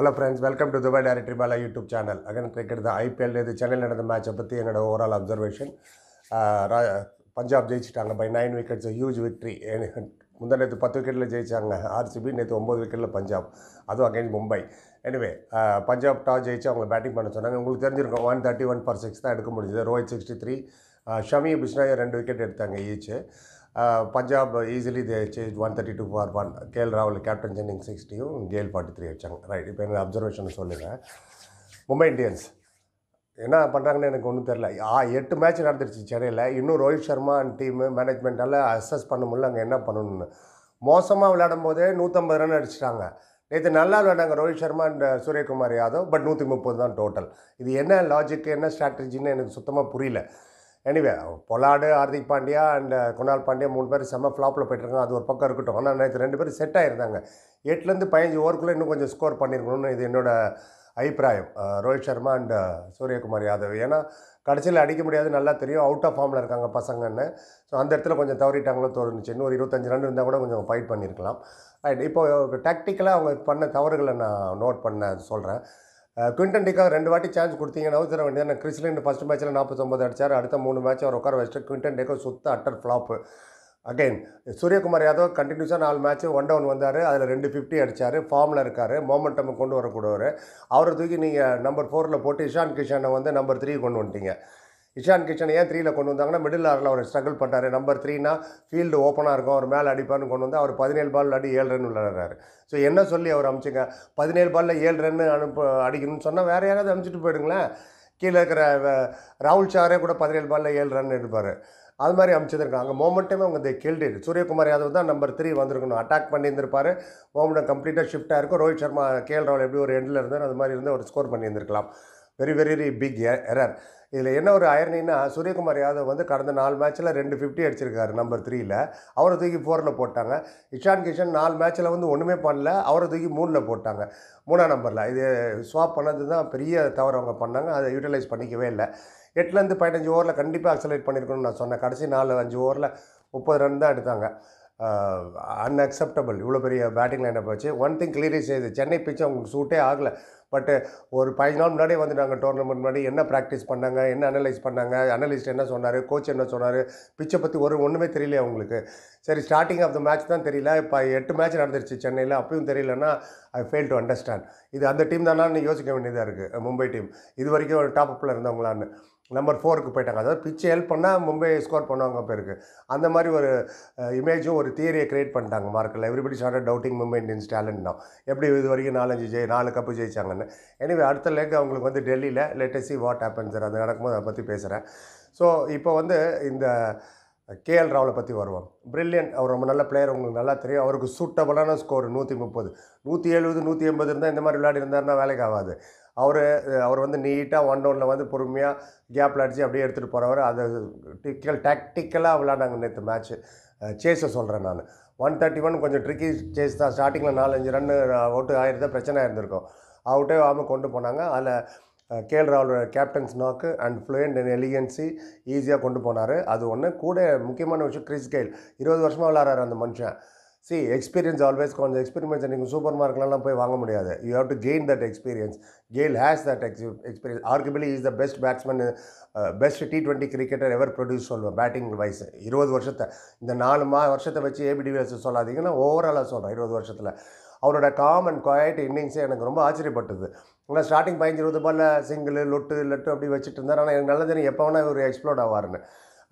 hello friends welcome to Dubai directory Bala YouTube channel அகன் cricket தான் IPL இது சென்னையில் நடந்த மேட்சை பற்றி என்னோடய ஓவரால் அப்சர்வேஷன் பஞ்சாப் ஜெயிச்சிட்டாங்க by nine wickets huge victory முந்தா நேற்று பத்து விக்கெட்டில் ஜெயித்தாங்க ஆர்சிபி நேற்று ஒம்பது விக்கெட்டில் பஞ்சாப் அதுவும் again Mumbai anyway Punjab toss ஜெயிச்சு அவங்க பேட்டிங் பண்ண சொன்னாங்க உங்களுக்கு தெரிஞ்சிருக்கும் one thirty one for six தான் எடுக்க முடிஞ்சது ரோஹித் சிக்ஸ்டி த்ரீ ஷமி பிஷ்னாயை ரெண்டு விக்கெட் எடுத்தாங்க each Punjab easily they change one thirty two for one KL Rahul captain சென்னிங் சிக்ஸ்டியும் கேல் ஃபார்ட்டி த்ரீ வச்சாங்க ரைட் இப்போ என்ன அப்சர்வேஷன் சொல்லுங்கள் மும்பை இந்தியன்ஸ் என்ன பண்ணுறாங்கன்னு எனக்கு ஒன்றும் தெரில ஆ எட்டு மேட்ச் நடந்துருச்சு சென்னையில் இன்னும் ரோஹித் சர்மா அண்ட் டீமு மேனேஜ்மெண்ட்டால் அசஸ் பண்ண முடியல அங்கே என்ன பண்ணணும்னு மோசமாக விளையாடும் போதே நூற்றம்பது ரன் அடிச்சிட்டாங்க நேற்று நல்லா விளையாடாங்க ரோஹித் சர்மா அண்ட் சூரியகுமார் யாதவ் பட் நூற்றி முப்பது தான் டோட்டல் இது என்ன லாஜிக் என்ன ஸ்ட்ராட்டஜின்னு எனக்கு சுத்தமாக புரியல anyway Pollard Hardik Pandya and Krunal Pandya மூணு பேர் செம்ம ஃப்ளாப்பில் போயிட்டுருக்காங்க அது ஒரு பக்கம் இருக்கட்டும் ஆனால் நேற்று ரெண்டு பேரும் செட் ஆகிருந்தாங்க எட்டுலேருந்து பதினஞ்சு ஓவருக்குள்ளே இன்னும் கொஞ்சம் ஸ்கோர் பண்ணியிருக்கணும்னு இது என்னோடய அபிப்பிராயம் ரோஹித் சர்மா அண்ட் சூரியகுமார் யாதவ் ஏன்னா கடைசியில் அடிக்க முடியாது நல்லா தெரியும் அவுட் ஆஃப் ஃபார்மில் இருக்காங்க பசங்கன்னு ஸோ அந்த இடத்துல கொஞ்சம் தவறிட்டாங்களோ தோணுச்சு இன்னும் ஒரு இருபத்தஞ்சு ரன் இருந்தால் கூட கொஞ்சம் ஃபைட் பண்ணியிருக்கலாம் ரைட் இப்போ டாக்டிக்கலாக அவங்க பண்ண தவறுகளை நான் நோட் பண்ண சொல்கிறேன் குவிண்டன் டிக்காக ரெண்டு வாட்டி சான்ஸ் கொடுத்தீங்கன்னு தர வேண்டியது கிறிஸ்லேண்டு ஃபஸ்ட் மேட்ச்சில் நாற்பத்தொம்பது அடித்தார் அடுத்த மூணு மேட்ச் அவர் உட்கார வச்சுட்டு குவிண்டன் டிக்கோ சுத்த utter flop again Suryakumar Yadav கண்டினியூஸாக நாலு மேட்ச்சு ஒன் டவுன் வந்தார் அதில் ரெண்டு ஃபிஃப்டி அடித்தார் ஃபார்மில் இருக்கார் மோமெண்டம் கொண்டு வரக்கூடவர் அவரை தூக்கி நீங்கள் நம்பர் ஃபோரில் போட்டு இஷான் கிஷானை வந்து நம்பர் த்ரீ கொண்டு வந்துட்டீங்க இஷான் கிஷன் ஏன் த்ரீயில் கொண்டு வந்தாங்கன்னா மிடில் ஆர்டரில் அவர் ஸ்ட்ரகிள் பண்ணுறாரு நம்பர் த்ரீனா ஃபீல்டு ஓப்பனாக இருக்கும் அவர் மேலே அடிப்பார்னு கொண்டு வந்து அவர் பதினேழு பாலில் அடி ஏழு ரன் விளையாடுறாரு ஸோ என்ன சொல்லி அவர் அமிச்சுங்க பதினேழு பாலில் ஏழு ரன் அனுப்ப அடிக்கணும்னு சொன்னால் வேறு யாராவது அமிச்சுட்டு போயிடுங்களேன் கீழே இருக்கிற ராகுல் சாரே கூட பதினேழு பாலில் ஏழு ரன் எடுப்பார் அது மாதிரி அமைச்சிருக்காங்க அங்கே மோமெண்ட்டுமே அவங்க இந்த கேள்வி சூரியகுமார் யாதவ் தான் நம்பர் த்ரீ வந்திருக்கணும் அட்டாக் பண்ணியிருந்திருப்பார் மோமெண்டம் கம்ப்ளீட்டாக ஷிஃப்டாக இருக்கும் ரோஹித் சர்மா கேஎல் ராவல் எப்படி ஒரு எண்டில் இருந்தார் அது மாதிரி இருந்து அவர் ஸ்கோர் பண்ணியிருந்திருக்கலாம் வெரி வெரி பிக் எரர் இதில் என்ன ஒரு அயர்னின்னா சூரியகுமார் யாதவ் வந்து கடந்த நாலு மேட்ச்சில் ரெண்டு ஃபிஃப்டி அடிச்சிருக்காரு நம்பர் த்ரீயில் அவரை தூக்கி ஃபோரில் போட்டாங்க இஷான் கிஷன் நாலு மேட்ச்சில் வந்து ஒன்றுமே பண்ணல அவரை தூக்கி மூணில் போட்டாங்க மூணாம் நம்பரில் இது ஸ்வாப் பண்ணது தான் பெரிய தவறு அவங்க பண்ணாங்க அதை யூட்டிலைஸ் பண்ணிக்கவே இல்லை எட்டுலேருந்து பதினஞ்சு ஓவரில் கண்டிப்பாக அக்சலேட் பண்ணியிருக்கணும்னு நான் சொன்னேன் கடைசி நாலு அஞ்சு ஓவரில் முப்பது ரன் தான் எடுத்தாங்க அன்அக்செப்டபிள் இவ்வளோ பெரிய பேட்டிங் லைனை வச்சு ஒன் திங் கிளியரே செய்யுது சென்னை பிச்சு அவங்களுக்கு சூட்டே ஆகலை பட்டு ஒரு பதினஞ்சு நாள் முன்னாடியே வந்து நாங்கள் டோர்னமெண்ட் முன்னாடி என்ன ப்ராக்டிஸ் பண்ணாங்க என்ன அனலைஸ் பண்ணாங்க அனலிஸ்ட் என்ன சொன்னார் கோச் என்ன சொன்னார் பிச்சை பற்றி ஒரு ஒன்றுமே தெரியல அவங்களுக்கு சரி ஸ்டார்டிங் ஆஃப் த மேட்ச் தான் தெரியல இப்போ எட்டு மேட்ச் நடந்துருச்சு சென்னையில் அப்பயும் தெரியலன்னா ஐ ஃபெயில் டு அண்டர்ஸ்டாண்ட் இது அந்த டீம் தானான்னு யோசிக்க வேண்டியதாக இருக்குது மும்பை டீம் இது வரைக்கும் ஒரு டாப் அப்பில் இருந்தவங்களான்னு நம்பர் ஃபோருக்கு போயிட்டாங்க அதாவது பிச்சு ஹெல்ப் பண்ணால் மும்பை ஸ்கோர் பண்ணுவாங்க பேருக்கு அந்த மாதிரி ஒரு இமேஜும் ஒரு தியரியை க்ரியேட் பண்ணிட்டாங்க மார்க்கில் everybody start doubting Mumbai Indians தான் எப்படி இது வரைக்கும் நாலஞ்சு ஜெய் நாலு கப்பு ஜெயிச்சாங்கன்னு எனவே அடுத்த லேக் அவங்களுக்கு வந்து டெல்லியில் லேட்டஸ்ட் வாட் ஆப்பன் சார் அது நடக்கும்போது அதை பற்றி பேசுகிறேன் ஸோ இப்போ வந்து இந்த கேஎல் ராவலை பற்றி வருவோம் பிரில்லியன்ட் அவர் ரொம்ப நல்ல பிளேயர் உங்களுக்கு நல்லா தெரியும் அவருக்கு சூட்டபுளான ஸ்கோர் நூற்றி முப்பது நூற்றி எழுபது நூற்றி எண்பது இருந்தால் இந்த மாதிரி விளையாடி இருந்தாருன்னா வேலைக்கு ஆகாது அவர் அவர் வந்து நீட்டாக ஒன் டவுனில் வந்து பொறுமையாக கேப்பில் அடித்து அப்படியே எடுத்துகிட்டு போகிறவர் அது டிக்கல் டாக்டிக்கலாக விளாண்டாங்க நேற்று மேட்ச்சு சேஸை சொல்கிறேன் நான் ஒன் தேர்ட்டி ஒன் கொஞ்சம் ட்ரிக்கி சேஸ் தான் ஸ்டார்டிங்கில் நாலஞ்சு ரன் அவுட்டு ஆயிருந்தால் பிரச்சனை இருந்திருக்கும் அவுட்டே ஆகாமல் கொண்டு போனாங்க அதில் கேஎல் ராவலோட captains knock and fluent and elegancy ஈஸியாக கொண்டு போனார் அது ஒன்று கூட முக்கியமான விஷயம் கிறிஸ் கெயில் இருபது வருஷமாக விளாட்றாரு அந்த மனுஷன் சி எக்ஸ்பீரியன்ஸ் ஆல்வேஸ் கொஞ்சம் எக்ஸ்பீரியன்ஸ் நீங்கள் சூப்பர் மார்க்கெட்லாம் போய் வாங்க முடியாது you have to gain that experience Gayle has that ex experience arguably is the best batsman best T twenty cricketer ever produce சொல்லுவேன் பேட்டிங் வைஸ் இருபது வருஷத்தை இந்த நாலு மா வருஷத்தை வச்சு ஏபிடிவிஎஸ் சொல்லாதீங்கன்னா ஓவராலாக சொல்கிறேன் இருபது வருஷத்தில் அவரோட காம் அண்ட் குவாய்ட் இன்னிங்ஸே எனக்கு ரொம்ப ஆச்சரியப்பட்டது ஆனால் ஸ்டார்டிங் பயஞ்சு இருபது பாலில் சிங்கிள் லொட்டு லட்டு அப்படி வச்சுட்டு இருந்தார் ஆனால் எனக்கு நல்லது எப்போ வேணால் இவர் எக்ஸ்ப்ளோர்ட் ஆவார்னு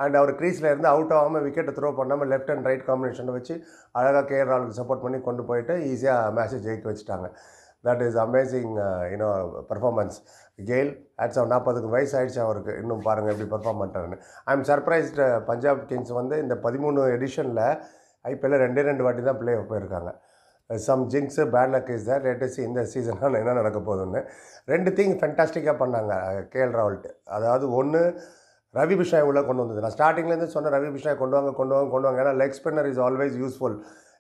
அண்ட் அவர் க்ரீஸில் இருந்து அவுட் ஆகாமல் விக்கெட்டை த்ரோ பண்ணாமல் லெஃப்ட் அண்ட் ரைட் காம்பினேஷனை வச்சு அழகாக கேஆர் ராகுலுக்கு சப்போர்ட் பண்ணி கொண்டு போயிட்டு ஈஸியாக மேட்சை ஜெயிக்க வச்சுட்டாங்க that is amazing you know performance Gayle ஆட்ஸ் அவன் நாற்பதுக்கு வயசு ஆகிடுச்சு அவருக்கு இன்னும் பாருங்கள் எப்படி பர்ஃபார்ம் பண்ணுறாருன்னு I am surprised Punjab Kings வந்து இந்த பதிமூணு எடிஷனில் ஐபிஎல்லில் ரெண்டே ரெண்டு வாட்டி தான் பிளே ஆஃப் போயிருக்காங்க some jinx bad luck is தான் லேட்டஸ்ட் இந்த சீசனால் என்ன நடக்க போகுதுன்னு ரெண்டு திங் ஃபென்டாஸ்டிக்காக பண்ணாங்க கேஎல் uh, ராவல்ட்டு அதாவது ஒன்று ரவி பிஷாய் உள்ளே கொண்டு வந்தது நான் ஸ்டார்டிங்லேருந்து சொன்னேன் ரவி பிஷாய் கொண்டு வாங்க கொண்டு வாங்க கொண்டு வாங்க ஏன்னா leg spinner is always useful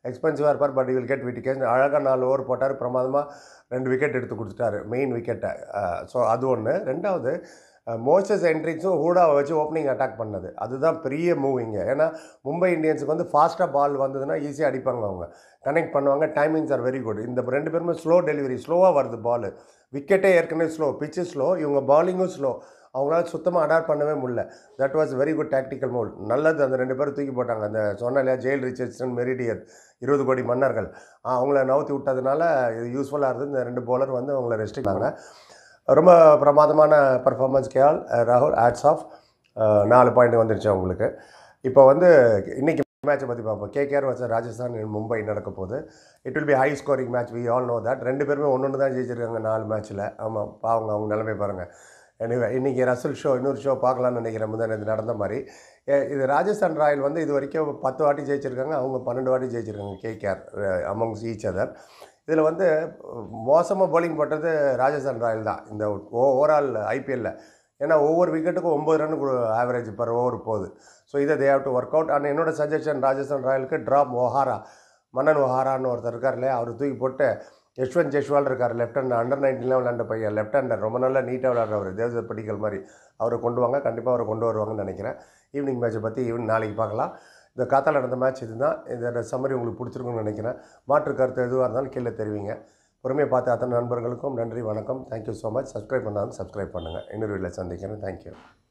எக்ஸ்பென்சிவாக இருப்பார் பட் வில் கெட் கேஸ் அழகாக நாலு ஓவர் போட்டார் பிரமாதமாக ரெண்டு விக்கெட் எடுத்து கொடுத்துட்டாரு மெயின் விக்கெட்டை ஸோ அது ஒன்று ரெண்டாவது மோஸ்டஸ் என்ட்ரிக்ஸும் ஹூடாவை வச்சு ஓப்பனிங் அட்டாக் பண்ணது அதுதான் பெரிய மூவிங்க ஏன்னா மும்பை இந்தியன்ஸுக்கு வந்து ஃபாஸ்ட்டாக பால் வந்ததுன்னா ஈஸியாக அடிப்பாங்க அவங்க கனெக்ட் பண்ணுவாங்க டைமிங்ஸ் ஆர் வெரி குட் இந்த ரெண்டு பேருமே ஸ்லோ டெலிவரி ஸ்லோவாக வருது பால் விக்கெட்டே ஏற்கனவே ஸ்லோ பிச்சு ஸ்லோ இவங்க பாலிங்கும் ஸ்லோ அவங்களால சுத்தமாக அடாப்ட் பண்ணவே முடியல that was very good tactical மோல் நல்லது அந்த ரெண்டு பேரும் தூக்கி போட்டாங்க அந்த சொன்ன ஜெயில் ரிச்சர்ஸ்டன் மெரிடியர் இருபது கோடி மன்னர்கள் அவங்கள நவுத்தி விட்டதுனால இது யூஸ்ஃபுல்லாக இருந்தது இந்த ரெண்டு போலர் வந்து அவங்கள ரெஸ்ட்ரிக்டாங்க ரொம்ப பிரமாதமான பர்ஃபார்மன்ஸ் கேஆல் ராகுல் ஆட்ஸ் ஆஃப் நாலு பாயிண்ட் வந்துருச்சு அவங்களுக்கு இப்போ வந்து இன்றைக்கி மேட்சை பற்றி பார்ப்போம் கேகேஆர் வச்ச ராஜஸ்தான் மும்பை நடக்க போகுது it will be high scoring match we all know that ரெண்டு பேருமே ஒன்று ஒன்று தான் ஜெயிச்சிருக்காங்க நாலு மேட்ச்சில் ஆமாம் பாவங்க அவங்க நிலைமை பாருங்கள் எனவே இன்றைக்கி ரசல் ஷோ இன்னொரு ஷோ பார்க்கலான்னு நினைக்கிறேன் முதல்ல இது நடந்த மாதிரி இது ராஜஸ்தான் ராயல் வந்து இது வரைக்கும் பத்து வாட்டி ஜெயிச்சிருக்காங்க அவங்க பன்னெண்டு வாட்டி ஜெயிச்சிருக்காங்க கேகேஆர் அமங்ஸ் ஈச் அதர் இதில் வந்து மோசமாக பவுலிங் போட்டது ராஜஸ்தான் ராயல் தான் இந்த ஓ ஓவரால் ஐபிஎல்லில் ஏன்னா ஒவ்வொரு விக்கெட்டுக்கும் ஒம்பது ரன் ஆவரேஜ் பர் ஓவர் போகுது ஸோ இதை they have to work out and என்னோட சஜஷன் ராஜஸ்தான் ராயலுக்கு ட்ராப் ஒஹாரா மன்னன் ஒஹாரான்னு ஒருத்தர் இருக்கார் இல்லையா அவர் தூக்கி போட்டு யஷ்வந்த் ஜெய்ஷ்வால் இருக்கார் லெஃப்ட் ஹேண்ட் அண்டர் நைன்டீன்லாம் விளாண்ட பையன் லெஃப்ட் ஹேண்டர் ரொம்ப நல்லா நீட்டாக விளாட்றவர் தேவசர் படிகள் மாதிரி அவரை கொண்டு வாங்க கண்டிப்பாக அவரை கொண்டு வருவாங்கன்னு நினைக்கிறேன் ஈவினிங் மேட்ச்சை பற்றி ஈவினிங் நாளைக்கு பார்க்கலாம் இந்த காத்தால் நடந்த மேட்ச் இதுதான் இந்த சம்மரி உங்களுக்கு பிடிச்சிருக்குன்னு நினைக்கிறேன் மாற்று கருத்து எதுவாக இருந்தாலும் கீழே தெரிவிங்க பொறுமையை பார்த்து அத்தனை நண்பர்களுக்கும் நன்றி வணக்கம் தேங்க்யூ ஸோ மச் சப்ஸ்கிரைப் பண்ணாலும் சப்ஸ்கிரைப் பண்ணுங்கள் இன்னொரு வீட்டில் சந்திக்கிறேன் தேங்க்யூ